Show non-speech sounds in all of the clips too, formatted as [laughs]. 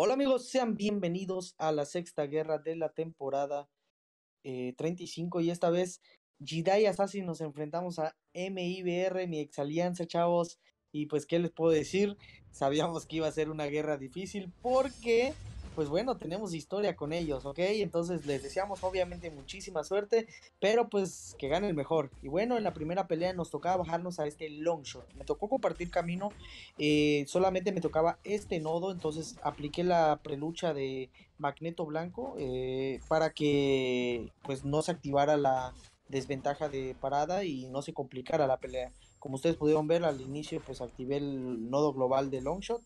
Hola amigos, sean bienvenidos a la sexta guerra de la temporada 35 eh, y esta vez Jedi Assassin nos enfrentamos a MIBR, mi ex alianza chavos y pues qué les puedo decir, sabíamos que iba a ser una guerra difícil porque pues bueno, tenemos historia con ellos, ¿ok? Entonces les deseamos obviamente muchísima suerte, pero pues que gane el mejor. Y bueno, en la primera pelea nos tocaba bajarnos a este Longshot. Me tocó compartir camino, eh, solamente me tocaba este nodo, entonces apliqué la prelucha de Magneto Blanco eh, para que pues no se activara la desventaja de parada y no se complicara la pelea. Como ustedes pudieron ver al inicio, pues activé el nodo global de Longshot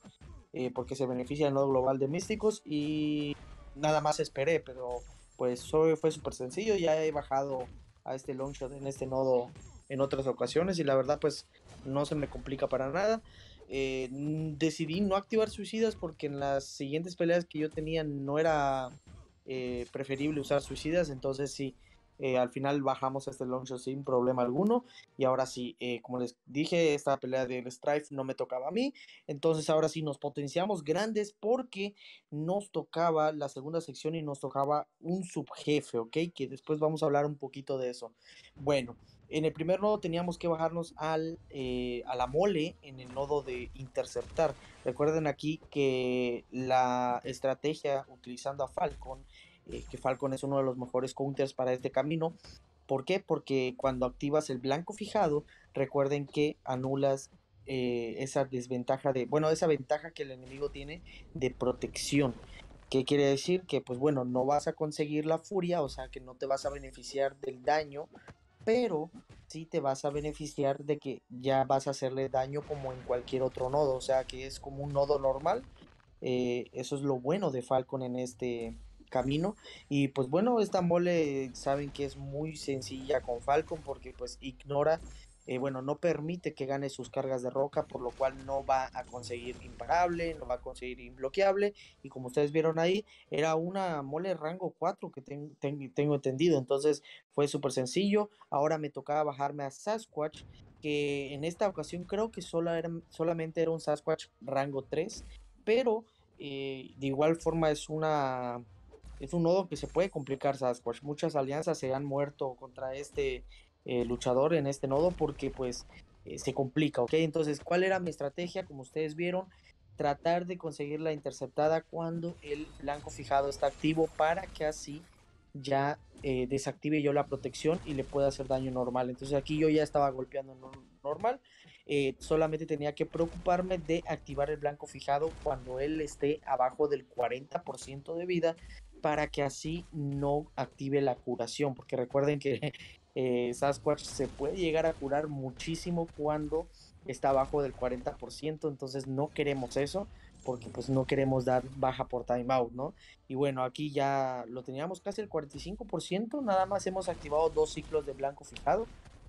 eh, porque se beneficia el nodo global de místicos y nada más esperé, pero pues fue súper sencillo, ya he bajado a este longshot en este nodo en otras ocasiones y la verdad pues no se me complica para nada. Eh, decidí no activar suicidas porque en las siguientes peleas que yo tenía no era eh, preferible usar suicidas, entonces sí, eh, al final bajamos este Launcher sin problema alguno. Y ahora sí, eh, como les dije, esta pelea del Strife no me tocaba a mí. Entonces ahora sí nos potenciamos grandes porque nos tocaba la segunda sección y nos tocaba un subjefe, ¿ok? Que después vamos a hablar un poquito de eso. Bueno, en el primer nodo teníamos que bajarnos al, eh, a la mole en el nodo de interceptar. Recuerden aquí que la estrategia utilizando a Falcon eh, que Falcon es uno de los mejores counters para este camino. ¿Por qué? Porque cuando activas el blanco fijado, recuerden que anulas eh, esa desventaja de, bueno, esa ventaja que el enemigo tiene de protección. ¿Qué quiere decir? Que pues bueno, no vas a conseguir la furia, o sea que no te vas a beneficiar del daño, pero sí te vas a beneficiar de que ya vas a hacerle daño como en cualquier otro nodo, o sea que es como un nodo normal. Eh, eso es lo bueno de Falcon en este, camino. Y pues bueno, esta mole saben que es muy sencilla con Falcon porque pues ignora, eh, bueno, no permite que gane sus cargas de roca, por lo cual no va a conseguir imparable, no va a conseguir imbloqueable. Y como ustedes vieron ahí, era una mole rango 4 que tengo entendido. Entonces fue súper sencillo. Ahora me tocaba bajarme a Sasquatch que en esta ocasión creo que solo era, solamente era un Sasquatch rango 3, pero eh, de igual forma es una es un nodo que se puede complicar Sasquatch. Muchas alianzas se han muerto contra este eh, luchador en este nodo porque pues eh, se complica, ¿ok? Entonces, ¿cuál era mi estrategia? Como ustedes vieron, tratar de conseguir la interceptada cuando el blanco fijado está activo para que así ya eh, desactive yo la protección y le pueda hacer daño normal. Entonces aquí yo ya estaba golpeando normal. solamente tenía que preocuparme de activar el blanco fijado cuando él esté abajo del 40% de vida para que así no active la curación, porque recuerden que [laughs] eh, Sasquatch se puede llegar a curar muchísimo cuando está abajo del 40%, entonces no queremos eso, porque pues no queremos dar baja por timeout, ¿no? Y bueno, aquí ya lo teníamos casi el 45%, nada más hemos activado dos ciclos de blanco fijado,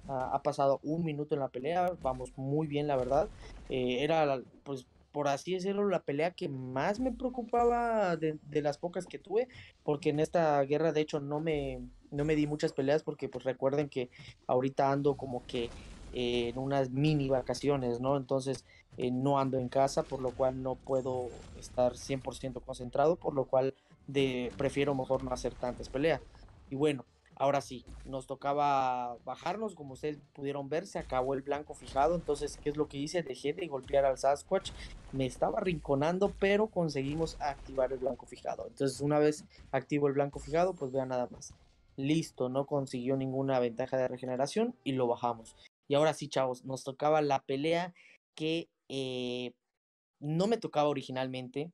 ha pasado un minuto en la pelea, vamos muy bien la verdad, eh, era pues por así decirlo, la pelea que más me preocupaba de, las pocas que tuve, porque en esta guerra de hecho no me, me di muchas peleas, porque pues recuerden que ahorita ando como que en unas mini vacaciones, ¿no? Entonces eh, no ando en casa, por lo cual no puedo estar 100% concentrado, por lo cual de, prefiero mejor no hacer tantas peleas. Y bueno, Ahora sí, nos tocaba bajarnos, como ustedes pudieron ver, se acabó el blanco fijado, entonces, ¿qué es lo que hice? Dejé de golpear al Sasquatch, me estaba rinconando, pero conseguimos activar el blanco fijado. Entonces, una vez activo el blanco fijado, pues vea nada más. Listo, no consiguió ninguna ventaja de regeneración y lo bajamos. Y ahora sí, chavos, nos tocaba la pelea que eh, no me tocaba originalmente,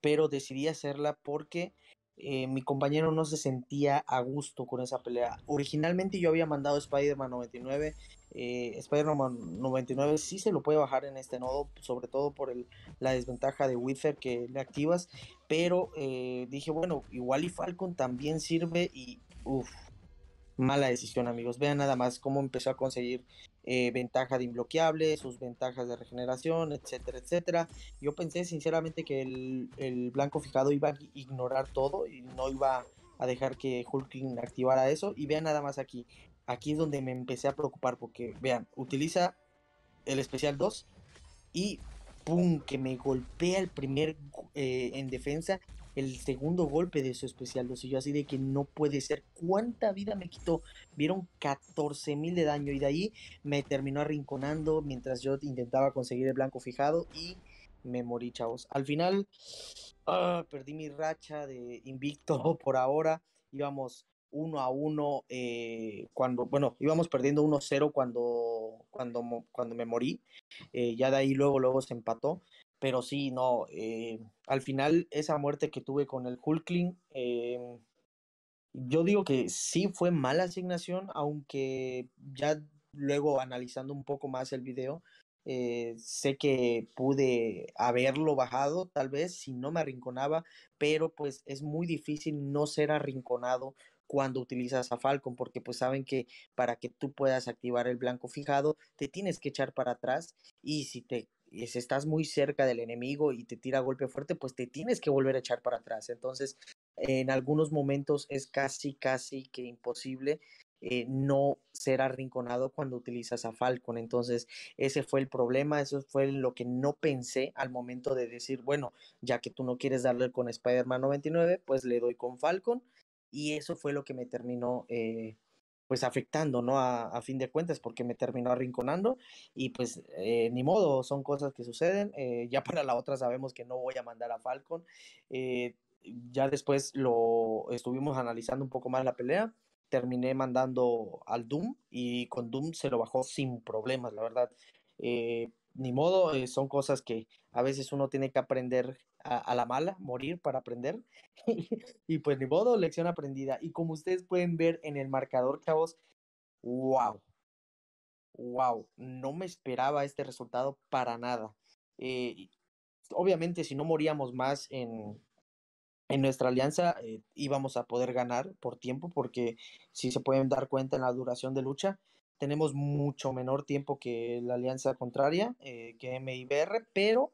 pero decidí hacerla porque eh, mi compañero no se sentía a gusto con esa pelea. Originalmente yo había mandado Spider-Man 99. Eh, Spider-Man 99 sí se lo puede bajar en este nodo, sobre todo por la desventaja de Wither que le activas. Pero eh, dije, bueno, igual y Falcon también sirve y uff, mala decisión amigos. Vean nada más cómo empezó a conseguir eh, ventaja de inbloqueable, sus ventajas de regeneración, etcétera, etcétera. Yo pensé sinceramente que el, blanco fijado iba a ignorar todo y no iba a dejar que Hulking activara eso. Y vean nada más aquí. Aquí es donde me empecé a preocupar porque, vean, utiliza el especial 2 y ¡pum! que me golpea el primer eh, en defensa el segundo golpe de su especial lo y yo así de que no puede ser, cuánta vida me quitó, vieron 14 mil de daño y de ahí me terminó arrinconando mientras yo intentaba conseguir el blanco fijado y me morí chavos, al final ah, perdí mi racha de invicto [laughs] por ahora, íbamos uno a uno eh, cuando, bueno, íbamos perdiendo 1-0 cuando, cuando, cuando me morí. Eh, ya de ahí luego, luego se empató pero sí, no, eh, al final esa muerte que tuve con el Hulkling, em, yo digo que sí fue mala asignación, aunque ya luego analizando un poco más el video, eh, sé que pude haberlo bajado tal vez si no me arrinconaba, pero pues es muy difícil no ser arrinconado cuando utilizas a Falcon, porque pues saben que para que tú puedas activar el blanco fijado, te tienes que echar para atrás y si te y si estás muy cerca del enemigo y te tira golpe fuerte, pues te tienes que volver a echar para atrás. Entonces, en algunos momentos es casi, casi que imposible eh, no ser arrinconado cuando utilizas a Falcon. Entonces, ese fue el problema, eso fue lo que no pensé al momento de decir, bueno, ya que tú no quieres darle con Spider-Man 99, pues le doy con Falcon. Y eso fue lo que me terminó eh, pues afectando, ¿no? A, fin de cuentas, porque me terminó arrinconando y pues eh, ni modo, son cosas que suceden. Eh, ya [laughs] para la otra sabemos que no voy a mandar a Falcon. Eh, ya después lo estuvimos analizando un poco más la pelea. Terminé mandando al Doom y con Doom se lo bajó sin problemas, la verdad ni modo, eh, son cosas que a veces uno tiene que aprender a, la mala, morir para aprender. [laughs] y pues ni modo, lección aprendida. Y como ustedes pueden ver en el marcador, chavos, wow, wow, no me esperaba este resultado para nada. Eh, obviamente, si no moríamos más en, nuestra alianza, eh, íbamos a poder ganar por tiempo, porque si se pueden dar cuenta en la duración de lucha, tenemos mucho menor tiempo que la alianza contraria, eh, que MIBR, pero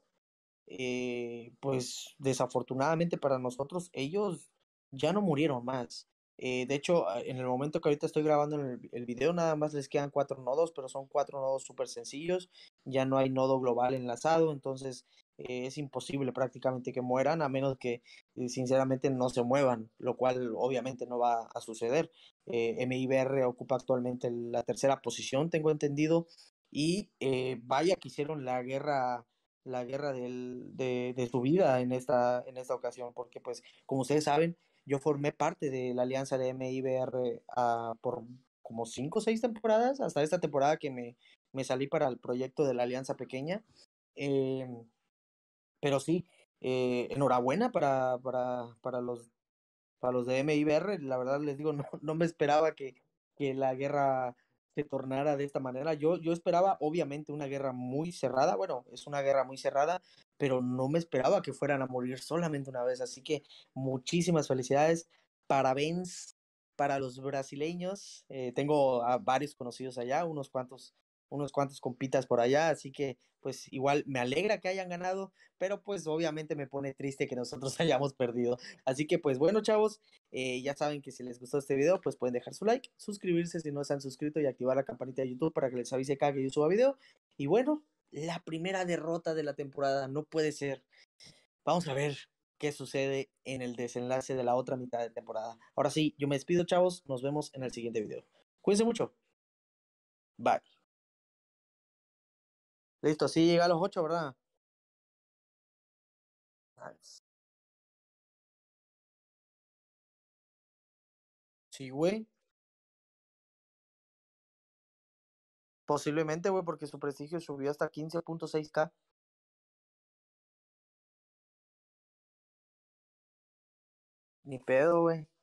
eh, pues desafortunadamente para nosotros ellos ya no murieron más. Eh, de hecho, ah, en el momento que ahorita estoy grabando el, el, video, nada más les quedan cuatro nodos, pero son cuatro nodos súper sencillos. Ya no hay nodo global enlazado, entonces eh, es imposible prácticamente que mueran a menos que eh, sinceramente no se muevan, lo cual obviamente no va a suceder. Eh, MIBR ocupa actualmente la tercera posición, tengo entendido, y vaya que hicieron la guerra la guerra de, de, su vida en esta, en esta ocasión, porque pues como ustedes saben, yo formé parte de la alianza de MIBR por como cinco o seis temporadas, hasta esta temporada que me, me salí para el proyecto de la alianza pequeña. Em, pero sí, eh, enhorabuena para, para, para, los, para los de MIBR. La verdad les digo, [laughs] no, no me esperaba que, que la guerra se tornara de esta manera. Yo, yo esperaba, obviamente, una guerra muy cerrada. Bueno, es una guerra muy cerrada, pero no me esperaba que fueran a morir solamente una vez. Así que muchísimas felicidades. Parabéns para los brasileños. Eh, tengo a varios conocidos allá, unos cuantos unos cuantos compitas por allá, así que pues igual me alegra que hayan ganado, pero pues obviamente me pone triste que nosotros [laughs] hayamos perdido. Así que pues bueno chavos, eh, ya saben que si les gustó este video pues pueden dejar su like, suscribirse si no se han suscrito y activar la campanita de YouTube para que les avise cada que yo suba video. Y bueno, la primera derrota de la temporada, no puede ser. Vamos a ver qué sucede en el desenlace de la otra mitad de temporada. Ahora sí, yo me despido chavos, nos vemos en el siguiente video. Cuídense mucho. Bye. Listo, sí llega a los ocho, ¿verdad? Sí, güey. Posiblemente, güey, porque su prestigio subió hasta 15.6k. Ni pedo, güey.